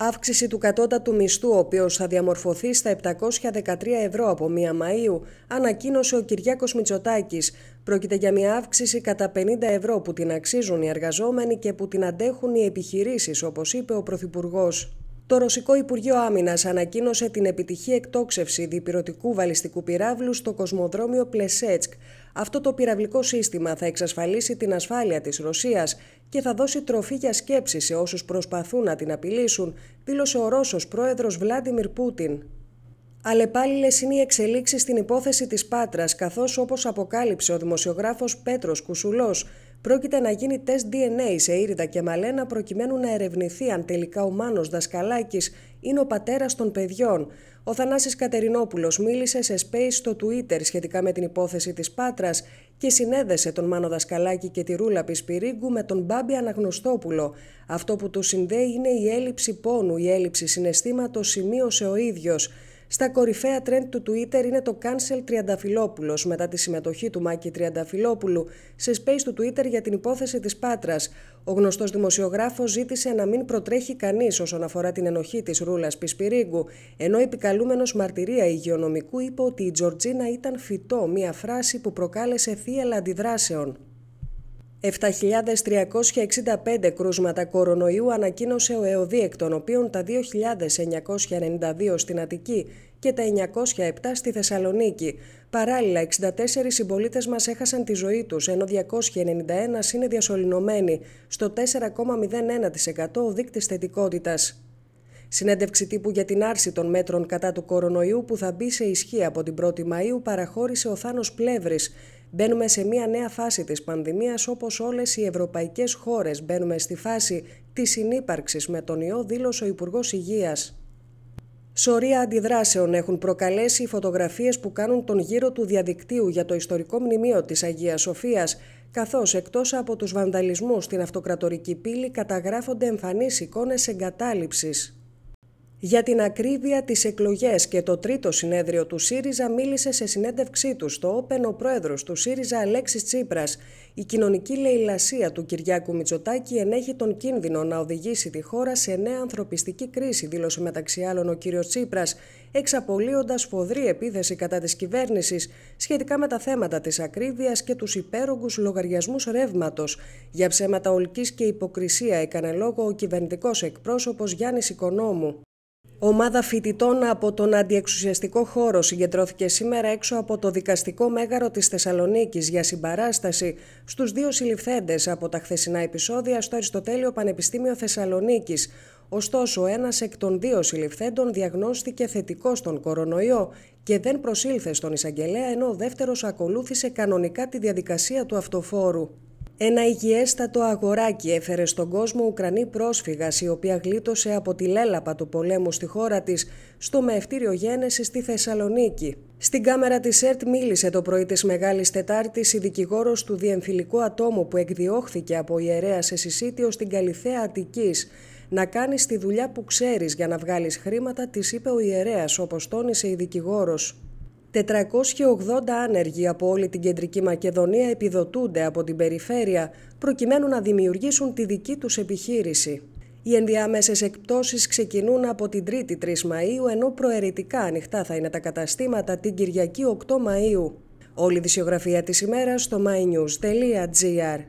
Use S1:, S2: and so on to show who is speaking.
S1: Αύξηση του κατώτατου μισθού, ο οποίος θα διαμορφωθεί στα 713 ευρώ από 1 Μαΐου, ανακοίνωσε ο Κυριάκος Μητσοτάκης. Πρόκειται για μια αύξηση κατά 50 ευρώ που την αξίζουν οι εργαζόμενοι και που την αντέχουν οι επιχειρήσεις, όπως είπε ο Πρωθυπουργός. Το Ρωσικό Υπουργείο Άμυνας ανακοίνωσε την επιτυχή εκτόξευση διπυρωτικού βαλιστικού πυράβλου στο κοσμοδρόμιο Πλεσέτσκ. Αυτό το πυραυλικό σύστημα θα εξασφαλίσει την ασφάλεια της Ρωσίας και θα δώσει τροφή για σκέψη σε όσους προσπαθούν να την απειλήσουν, δήλωσε ο Ρώσος πρόεδρος Βλάντιμιρ Πούτιν. Αλλεπάλληλες είναι οι εξελίξεις στην υπόθεση της Πάτρας, καθώς όπως αποκάλυψε ο δημοσιογράφος Πέτρος Κουσουλός, πρόκειται να γίνει τεστ DNA σε Ήρυδα και Μαλένα προκειμένου να ερευνηθεί αν τελικά ο Μάνος Δασκαλάκης είναι ο πατέρας των παιδιών. Ο Θανάσης Κατερινόπουλος μίλησε σε Space στο Twitter σχετικά με την υπόθεση της Πάτρας και συνέδεσε τον Μάνο Δασκαλάκη και τη Ρούλα Πισπυρίγκου με τον Μπάμπη Αναγνωστόπουλο. Αυτό που του συνδέει είναι η έλλειψη πόνου, η έλλειψη συναισθήματος, σημείωσε ο ίδιος. Στα κορυφαία τρέντ του Twitter είναι το Κάνσελ Τριανταφυλόπουλος μετά τη συμμετοχή του Μάκη Τριανταφυλόπουλου σε space του Twitter για την υπόθεση της Πάτρας. Ο γνωστός δημοσιογράφος ζήτησε να μην προτρέχει κανείς όσον αφορά την ενοχή της Ρούλας Πισπυρίγκου, ενώ επικαλούμενος μαρτυρία υγειονομικού είπε ότι η Τζορτζίνα ήταν φυτό, μια φράση που προκάλεσε θύελα αντιδράσεων. 7.365 κρούσματα κορονοϊού ανακοίνωσε ο ΕΟΔΙ εκ των οποίων τα 2.992 στην Αττική και τα 907 στη Θεσσαλονίκη. Παράλληλα, 64 συμπολίτες μας έχασαν τη ζωή τους, ενώ 291 είναι διασωληνωμένοι, στο 4,01% ο δείκτης θετικότητας. Συνέντευξη τύπου για την άρση των μέτρων κατά του κορονοϊού που θα μπει σε ισχύ από την 1η Μαΐου παραχώρησε ο Θάνος Πλεύρης. Μπαίνουμε σε μια νέα φάση της πανδημίας όπως όλες οι ευρωπαϊκές χώρες μπαίνουμε στη φάση της συνύπαρξης με τον ιό δήλωσε ο Υπουργός Υγείας. Σωρία αντιδράσεων έχουν προκαλέσει οι φωτογραφίες που κάνουν τον γύρο του διαδικτύου για το ιστορικό μνημείο της Αγίας Σοφίας, καθώς εκτός από τους βανδαλισμούς στην αυτοκρατορική πύλη καταγράφονται εμφανείς εικόνες εγκατάλειψης. Για την ακρίβεια τις εκλογές και το τρίτο συνέδριο του ΣΥΡΙΖΑ μίλησε σε συνέντευξή του στο Όπεν ο πρόεδρος του ΣΥΡΙΖΑ Αλέξης Τσίπρας. Η κοινωνική λαιλασία του Κυριάκου Μητσοτάκη ενέχει τον κίνδυνο να οδηγήσει τη χώρα σε νέα ανθρωπιστική κρίση, δήλωσε μεταξύ άλλων ο κ. Τσίπρας, εξαπολύοντας φοδρή επίθεση κατά της κυβέρνησης σχετικά με τα θέματα της ακρίβειας και τους υπέρογκους λογαριασμούς ρεύματος. Για ψέματα ολική και υποκρισία έκανε λόγο ο κυβερνητικός εκπρόσωπος Γιάννης Οικονόμου. Ομάδα φοιτητών από τον αντιεξουσιαστικό χώρο συγκεντρώθηκε σήμερα έξω από το δικαστικό μέγαρο της Θεσσαλονίκης για συμπαράσταση στους δύο συλληφθέντες από τα χθεσινά επεισόδια στο Αριστοτέλειο Πανεπιστήμιο Θεσσαλονίκης. Ωστόσο, ένας εκ των δύο συλληφθέντων διαγνώστηκε θετικό στον κορονοϊό και δεν προσήλθε στον εισαγγελέα, ενώ ο δεύτερος ακολούθησε κανονικά τη διαδικασία του αυτοφόρου. Ένα υγιέστατο αγοράκι έφερε στον κόσμο Ουκρανή πρόσφυγα, η οποία γλίτωσε από τη λέλαπα του πολέμου στη χώρα της στο μεευτήριο γένεση στη Θεσσαλονίκη. Στην κάμερα της ΕΡΤ μίλησε το πρωί της Μεγάλης Τετάρτης η δικηγόρος του διεμφυλικού ατόμου που εκδιώχθηκε από ιερέα σε συσίτιο στην Καλυθέα Αττικής. Να κάνεις τη δουλειά που ξέρεις για να βγάλεις χρήματα, της είπε ο ιερέας όπως τόνισε η δικηγόρος. 480 άνεργοι από όλη την Κεντρική Μακεδονία επιδοτούνται από την περιφέρεια προκειμένου να δημιουργήσουν τη δική τους επιχείρηση. Οι ενδιάμεσες εκπτώσεις ξεκινούν από την 3η 3 Μαΐου ενώ προαιρετικά ανοιχτά θα είναι τα καταστήματα την Κυριακή 8 Μαΐου. Όλη η δυσιογραφία της ημέρας στο mynews.gr